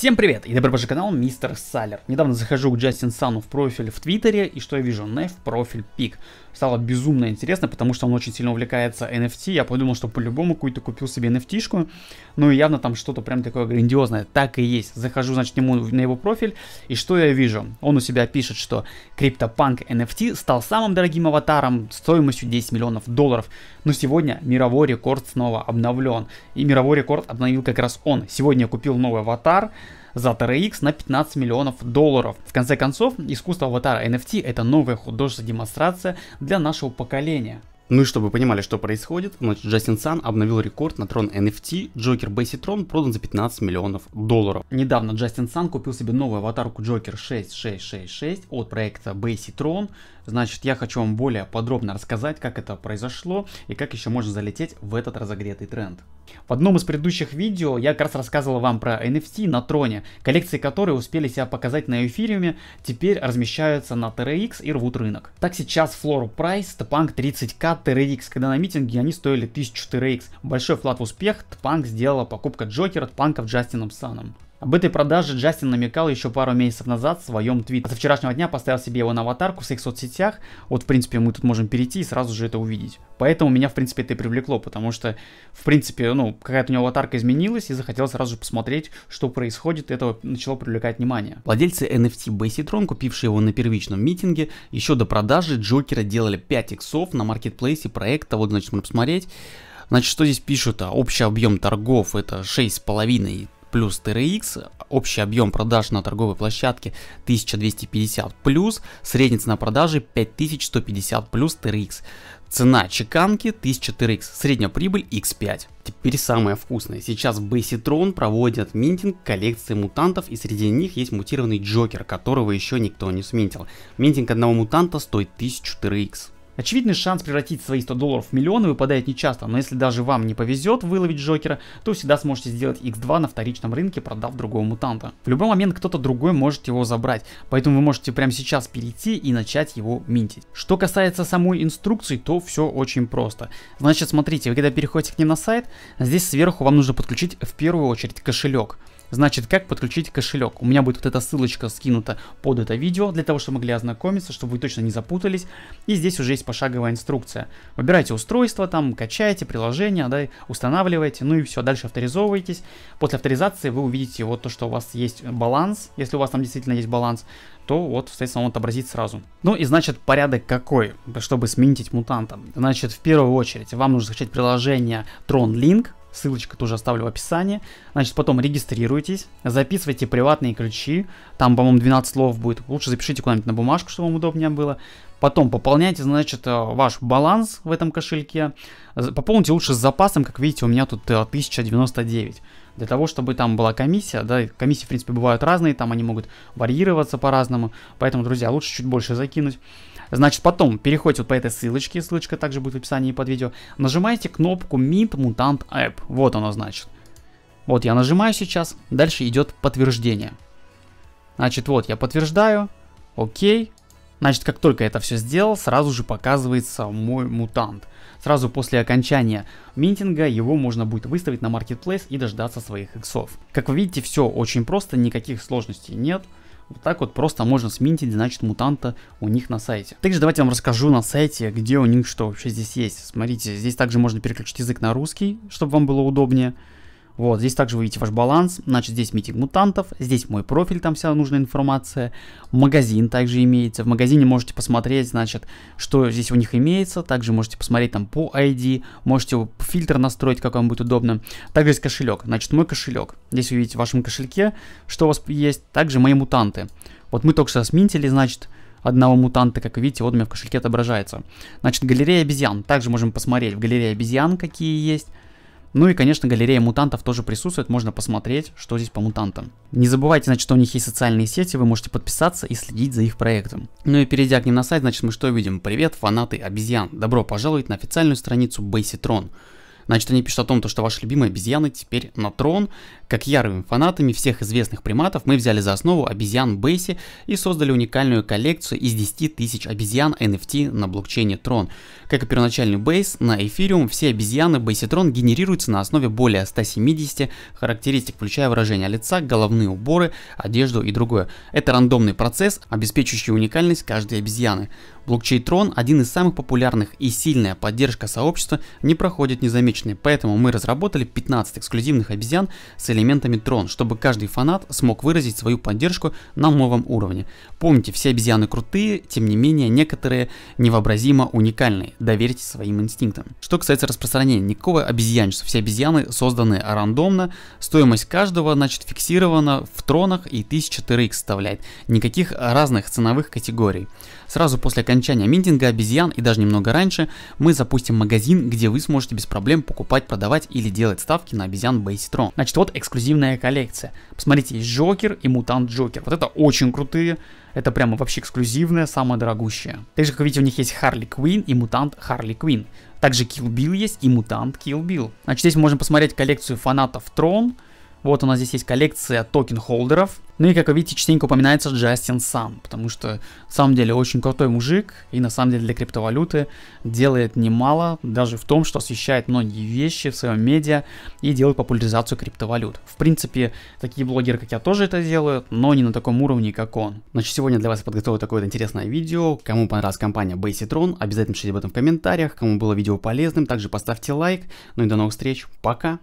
Всем привет и добро пожаловать на канал Мистер Салер. Недавно захожу к Джастин Сану в профиль в Твиттере и что я вижу? Неф профиль пик стало безумно интересно, потому что он очень сильно увлекается NFT. Я подумал, что по-любому какую-то купил себе NFT-шку. Ну и явно там что-то прям такое грандиозное. Так и есть. Захожу, значит, ему на его профиль. И что я вижу? Он у себя пишет, что CryptoPunk NFT стал самым дорогим аватаром стоимостью 10 миллионов долларов. Но сегодня мировой рекорд снова обновлен. И мировой рекорд обновил как раз он. Сегодня я купил новый аватар за TRX на 15 миллионов долларов. В конце концов, искусство аватара NFT это новая художественная демонстрация для нашего поколения. Ну и чтобы вы понимали, что происходит, значит, Джастин Сан обновил рекорд на трон NFT, Джокер Трон продан за 15 миллионов долларов. Недавно Джастин Сан купил себе новую аватарку Джокер 6666 от проекта Трон. Значит, я хочу вам более подробно рассказать, как это произошло и как еще можно залететь в этот разогретый тренд. В одном из предыдущих видео я как раз рассказывал вам про NFT на троне, коллекции которой успели себя показать на эфириуме, теперь размещаются на TRX и рвут рынок. Так сейчас флору прайс Тпанк 30 k TRX, когда на митинге они стоили 1000 TRX. Большой вклад в успех Тпанк сделала покупка Джокера Тпанка Джастином Саном. Об этой продаже Джастин намекал еще пару месяцев назад в своем твите. Со вчерашнего дня поставил себе его на аватарку в своих соцсетях. Вот, в принципе, мы тут можем перейти и сразу же это увидеть. Поэтому меня, в принципе, это и привлекло, потому что, в принципе, ну, какая-то у него аватарка изменилась, и захотел сразу же посмотреть, что происходит. Это начало привлекать внимание. Владельцы NFT Basitron, купившие его на первичном митинге, еще до продажи Джокера делали 5 иксов на маркетплейсе проекта. Вот, значит, можно посмотреть. Значит, что здесь пишут? А общий объем торгов это 6,5 плюс TRX, общий объем продаж на торговой площадке 1250 плюс, средняя цена продажи 5150 плюс TRX. Цена чеканки 1000 TRX, средняя прибыль X5. Теперь самое вкусное. Сейчас в Bassitron проводят минтинг коллекции мутантов и среди них есть мутированный Джокер, которого еще никто не сминтил. Минтинг одного мутанта стоит 1000 TRX. Очевидный шанс превратить свои 100 долларов в миллионы выпадает нечасто, но если даже вам не повезет выловить Джокера, то всегда сможете сделать x2 на вторичном рынке, продав другого мутанта. В любой момент кто-то другой может его забрать, поэтому вы можете прямо сейчас перейти и начать его минтить. Что касается самой инструкции, то все очень просто. Значит, смотрите, вы когда переходите к ним на сайт, здесь сверху вам нужно подключить в первую очередь кошелек. Значит, как подключить кошелек. У меня будет вот эта ссылочка скинута под это видео, для того, чтобы могли ознакомиться, чтобы вы точно не запутались. И здесь уже есть пошаговая инструкция. Выбирайте устройство, там, качаете приложение, да, устанавливаете, ну и все, дальше авторизовываетесь. После авторизации вы увидите вот то, что у вас есть баланс, если у вас там действительно есть баланс, то вот, соответственно, он отобразит сразу. Ну и значит, порядок какой, чтобы сменить мутанта? Значит, в первую очередь, вам нужно скачать приложение Tron Link, Ссылочка тоже оставлю в описании. Значит, потом регистрируйтесь, записывайте приватные ключи, там, по-моему, 12 слов будет, лучше запишите куда-нибудь на бумажку, чтобы вам удобнее было. Потом пополняйте, значит, э, ваш баланс в этом кошельке, пополните лучше с запасом, как видите, у меня тут 1099. Э, Для того, чтобы там была комиссия, да, комиссии, в принципе, бывают разные, там они могут варьироваться по-разному, поэтому, друзья, лучше чуть больше закинуть. Значит, потом переходите вот по этой ссылочке, ссылочка также будет в описании под видео, нажимаете кнопку Mint Mutant App, вот оно значит. Вот я нажимаю сейчас, дальше идет подтверждение. Значит, вот я подтверждаю, окей. Значит, как только это все сделал, сразу же показывается мой мутант. Сразу после окончания минтинга его можно будет выставить на маркетплейс и дождаться своих иксов. Как вы видите, все очень просто, никаких сложностей нет. Вот так вот просто можно сминтить, значит, мутанта у них на сайте. Также давайте я вам расскажу на сайте, где у них что вообще здесь есть. Смотрите, здесь также можно переключить язык на русский, чтобы вам было удобнее. Вот, здесь также вы видите ваш баланс, значит, здесь митинг мутантов, здесь мой профиль, там вся нужная информация, магазин также имеется, в магазине можете посмотреть, значит, что здесь у них имеется, также можете посмотреть там по ID, можете фильтр настроить, как вам будет удобно. Также есть кошелек, значит, мой кошелек, здесь вы видите в вашем кошельке, что у вас есть, также мои мутанты. Вот мы только что сминтили, значит, одного мутанта, как видите, вот у меня в кошельке отображается. Значит, галерея обезьян, также можем посмотреть в галерее обезьян, какие есть. Ну и, конечно, галерея мутантов тоже присутствует, можно посмотреть, что здесь по мутантам. Не забывайте, значит, что у них есть социальные сети, вы можете подписаться и следить за их проектом. Ну и перейдя к ним на сайт, значит, мы что видим? Привет, фанаты обезьян, добро пожаловать на официальную страницу Basitron. Значит, они пишут о том, что ваши любимые обезьяны теперь на трон. Как ярыми фанатами всех известных приматов мы взяли за основу обезьян Бейси и создали уникальную коллекцию из 10 тысяч обезьян NFT на блокчейне Tron. Как и первоначальный Бейс, на Эфириум все обезьяны Бейситрон генерируются на основе более 170 характеристик, включая выражение лица, головные уборы, одежду и другое. Это рандомный процесс, обеспечивающий уникальность каждой обезьяны. Блокчейн Tron один из самых популярных и сильная поддержка сообщества не проходит незамеченной одиночные, поэтому мы разработали 15 эксклюзивных обезьян с элементами трон, чтобы каждый фанат смог выразить свою поддержку на новом уровне. Помните, все обезьяны крутые, тем не менее некоторые невообразимо уникальные, доверьте своим инстинктам. Что касается распространения, никакого обезьянчества, все обезьяны созданы рандомно, стоимость каждого значит фиксирована в тронах и 1000 TRX составляет, никаких разных ценовых категорий. Сразу после окончания минтинга обезьян и даже немного раньше мы запустим магазин, где вы сможете без проблем будем покупать, продавать или делать ставки на обезьян Бейситрон. Значит, вот эксклюзивная коллекция. Посмотрите, есть Джокер и Мутант Джокер. Вот это очень крутые. Это прямо вообще эксклюзивная, самая дорогущая. Также, как видите, у них есть Харли Квин и Мутант Харли Квин. Также Килл Билл есть и Мутант Килл Билл. Значит, здесь мы можем посмотреть коллекцию фанатов Трон. Вот у нас здесь есть коллекция токен-холдеров. Ну и, как вы видите, частенько упоминается Джастин сам, потому что, на самом деле, очень крутой мужик, и на самом деле для криптовалюты делает немало, даже в том, что освещает многие вещи в своем медиа и делает популяризацию криптовалют. В принципе, такие блогеры, как я, тоже это делают, но не на таком уровне, как он. Значит, сегодня для вас я подготовил такое вот интересное видео. Кому понравилась компания Basitron, обязательно пишите об этом в комментариях. Кому было видео полезным, также поставьте лайк. Ну и до новых встреч, пока!